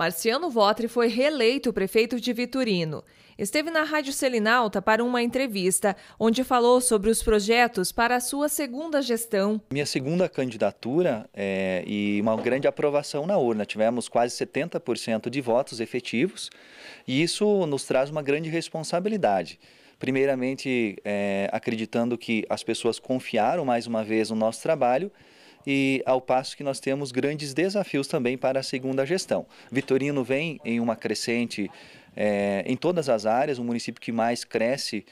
Marciano Votri foi reeleito prefeito de Vitorino. Esteve na Rádio Selinalta para uma entrevista, onde falou sobre os projetos para a sua segunda gestão. Minha segunda candidatura é, e uma grande aprovação na urna. Tivemos quase 70% de votos efetivos e isso nos traz uma grande responsabilidade primeiramente é, acreditando que as pessoas confiaram mais uma vez no nosso trabalho e ao passo que nós temos grandes desafios também para a segunda gestão. Vitorino vem em uma crescente é, em todas as áreas, o município que mais cresce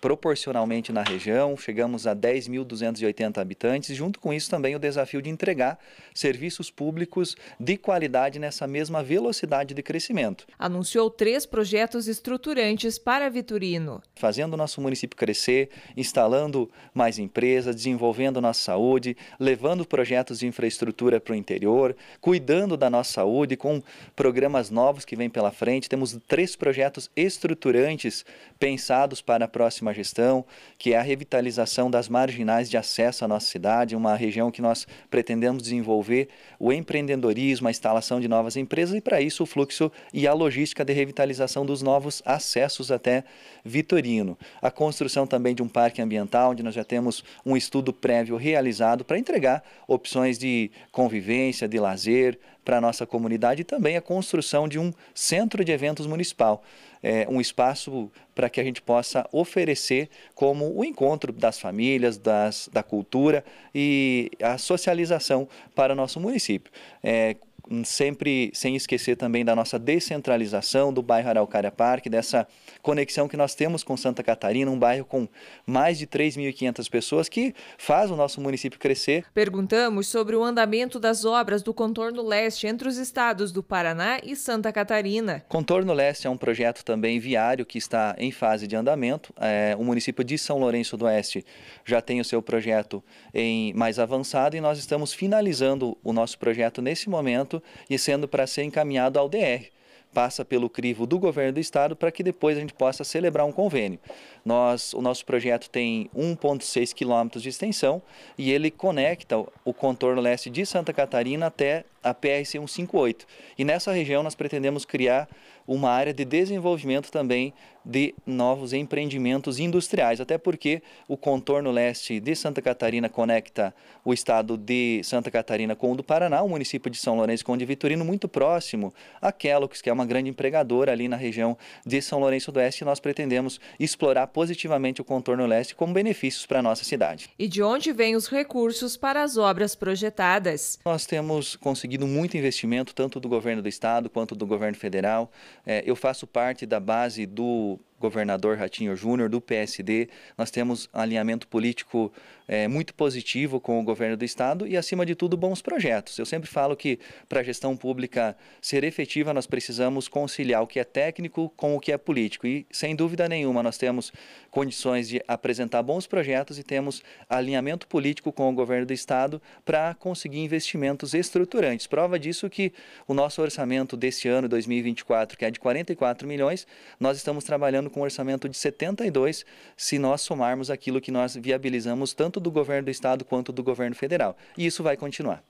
proporcionalmente na região, chegamos a 10.280 habitantes, junto com isso também o desafio de entregar serviços públicos de qualidade nessa mesma velocidade de crescimento. Anunciou três projetos estruturantes para Vitorino. Fazendo o nosso município crescer, instalando mais empresas, desenvolvendo nossa saúde, levando projetos de infraestrutura para o interior, cuidando da nossa saúde com programas novos que vêm pela frente. Temos três projetos estruturantes pensados para a próxima próxima gestão, que é a revitalização das marginais de acesso à nossa cidade, uma região que nós pretendemos desenvolver o empreendedorismo, a instalação de novas empresas e, para isso, o fluxo e a logística de revitalização dos novos acessos até Vitorino. A construção também de um parque ambiental, onde nós já temos um estudo prévio realizado para entregar opções de convivência, de lazer para a nossa comunidade e também a construção de um centro de eventos municipal é, um espaço para que a gente possa oferecer como o encontro das famílias, das, da cultura e a socialização para o nosso município. É, sempre sem esquecer também da nossa descentralização do bairro Araucária Parque, dessa conexão que nós temos com Santa Catarina, um bairro com mais de 3.500 pessoas que faz o nosso município crescer. Perguntamos sobre o andamento das obras do contorno leste entre os estados do Paraná e Santa Catarina. Contorno Leste é um projeto também viário que está em fase de andamento. É, o município de São Lourenço do Oeste já tem o seu projeto em mais avançado e nós estamos finalizando o nosso projeto nesse momento e sendo para ser encaminhado ao DR passa pelo crivo do governo do estado para que depois a gente possa celebrar um convênio. Nós, o nosso projeto tem 1,6 quilômetros de extensão e ele conecta o contorno leste de Santa Catarina até a PRC 158. E nessa região nós pretendemos criar uma área de desenvolvimento também de novos empreendimentos industriais, até porque o contorno leste de Santa Catarina conecta o estado de Santa Catarina com o do Paraná, o município de São Lourenço com o de Vitorino, muito próximo a Kellogg's, que é uma grande empregadora ali na região de São Lourenço do Oeste, e nós pretendemos explorar positivamente o contorno leste como benefícios para a nossa cidade. E de onde vêm os recursos para as obras projetadas? Nós temos conseguido conseguido muito investimento, tanto do governo do estado quanto do governo federal. É, eu faço parte da base do governador Ratinho Júnior, do PSD. Nós temos um alinhamento político é, muito positivo com o governo do Estado e, acima de tudo, bons projetos. Eu sempre falo que, para a gestão pública ser efetiva, nós precisamos conciliar o que é técnico com o que é político. E, sem dúvida nenhuma, nós temos condições de apresentar bons projetos e temos alinhamento político com o governo do Estado para conseguir investimentos estruturantes. Prova disso que o nosso orçamento deste ano, 2024, que é de 44 milhões, nós estamos trabalhando com um orçamento de 72 se nós somarmos aquilo que nós viabilizamos tanto do governo do estado quanto do governo federal. E isso vai continuar.